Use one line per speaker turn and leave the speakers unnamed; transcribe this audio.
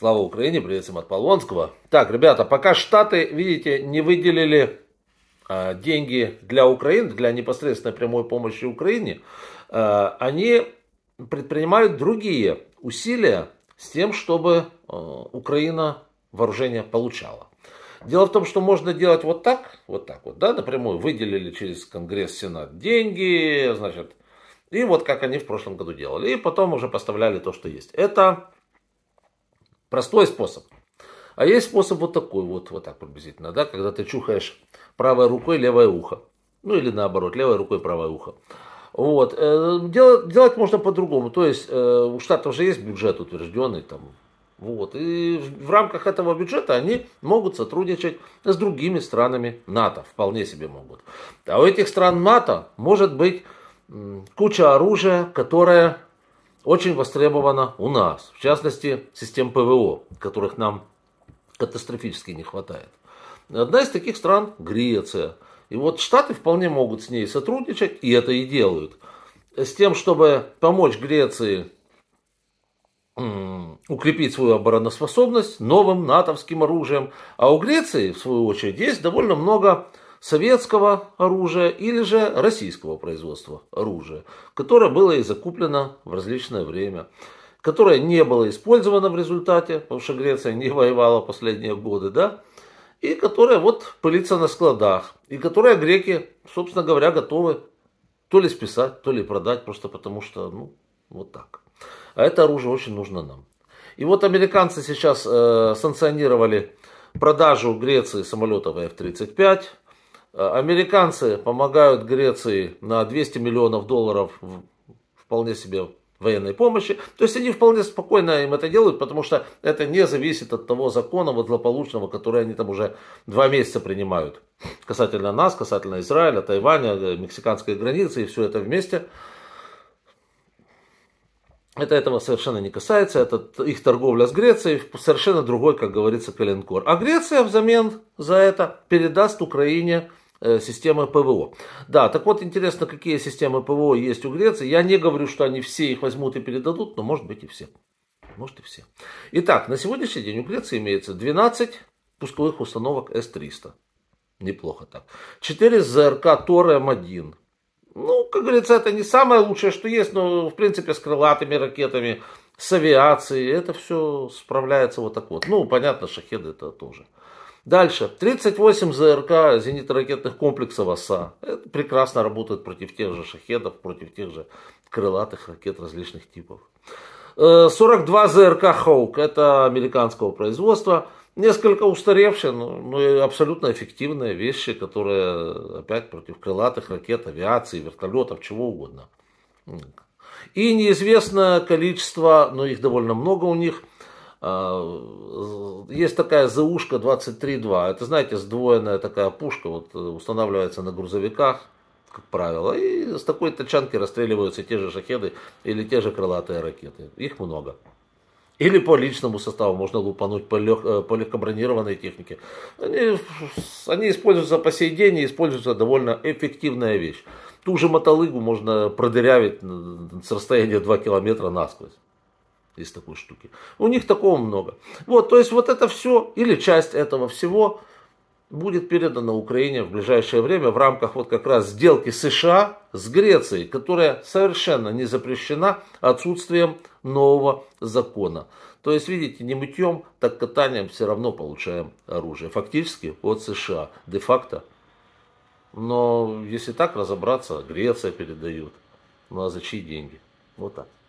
Слава Украине, привет всем от Полонского. Так, ребята, пока Штаты, видите, не выделили а, деньги для Украины, для непосредственной прямой помощи Украине, а, они предпринимают другие усилия с тем, чтобы а, Украина вооружение получала. Дело в том, что можно делать вот так, вот так вот, да, напрямую выделили через Конгресс, Сенат деньги, значит, и вот как они в прошлом году делали, и потом уже поставляли то, что есть. Это Простой способ. А есть способ вот такой, вот, вот так приблизительно, да, когда ты чухаешь правой рукой левое ухо. Ну или наоборот, левой рукой правое ухо. Вот. Э, делать, делать можно по-другому. То есть э, у штатов же есть бюджет утвержденный там. Вот. И в рамках этого бюджета они могут сотрудничать с другими странами НАТО. Вполне себе могут. А у этих стран НАТО может быть куча оружия, которое очень востребована у нас, в частности, систем ПВО, которых нам катастрофически не хватает. Одна из таких стран – Греция. И вот Штаты вполне могут с ней сотрудничать, и это и делают. С тем, чтобы помочь Греции укрепить свою обороноспособность новым натовским оружием. А у Греции, в свою очередь, есть довольно много советского оружия или же российского производства оружия, которое было и закуплено в различное время, которое не было использовано в результате, потому что Греция не воевала последние годы, да, и которое вот пылится на складах, и которое греки, собственно говоря, готовы то ли списать, то ли продать, просто потому что, ну, вот так. А это оружие очень нужно нам. И вот американцы сейчас э, санкционировали продажу Греции самолетов F-35, Э, американцы помогают Греции на 200 миллионов долларов в вполне себе военной помощи. То есть они вполне спокойно им это делают, потому что это не зависит от того закона вот злополучного, который они там уже два месяца принимают. Касательно нас, касательно Израиля, Тайваня, э, мексиканской границы и все это вместе. Это этого совершенно не касается. Это их торговля с Грецией совершенно другой, как говорится, коленкор. А Греция взамен за это передаст Украине Э, системы ПВО. Да, так вот интересно, какие системы ПВО есть у Греции. Я не говорю, что они все их возьмут и передадут, но может быть и все. Может и все. Итак, на сегодняшний день у Греции имеется 12 пусковых установок С-300. Неплохо так. 4 ЗРК Тор М1. Ну, как говорится, это не самое лучшее, что есть, но, в принципе, с крылатыми ракетами, с авиацией, это все справляется вот так вот. Ну, понятно, шахеды это тоже. Дальше. 38 ЗРК зенитно-ракетных комплексов ОСА. Это прекрасно работает против тех же шахедов, против тех же крылатых ракет различных типов. 42 э, ЗРК «Хоук» – это американского производства. Несколько устаревшие, но, но и абсолютно эффективные вещи, которые опять против крылатых ракет, авиации, вертолетов, чего угодно. И неизвестное количество, но их довольно много у них – Э, есть такая ЗУшка 23.2. Это, знаете, сдвоенная такая пушка, вот э, устанавливается на грузовиках, как правило. И с такой тачанки расстреливаются те же шахеды или те же крылатые ракеты. Их много. Или по личному составу можно лупануть по, лег, э, по легкобронированной технике. Они, они используются по сей день и используются довольно эффективная вещь. Ту же мотолыгу можно продырявить с расстояния 2 километра насквозь из такой штуки. У них такого много. Вот, то есть вот это все или часть этого всего будет передана Украине в ближайшее время в рамках вот как раз сделки США с Грецией, которая совершенно не запрещена отсутствием нового закона. То есть, видите, не мытьем, так катанием все равно получаем оружие. Фактически от США, де-факто. Но если так разобраться, Греция передает. Ну а за чьи деньги? Вот так.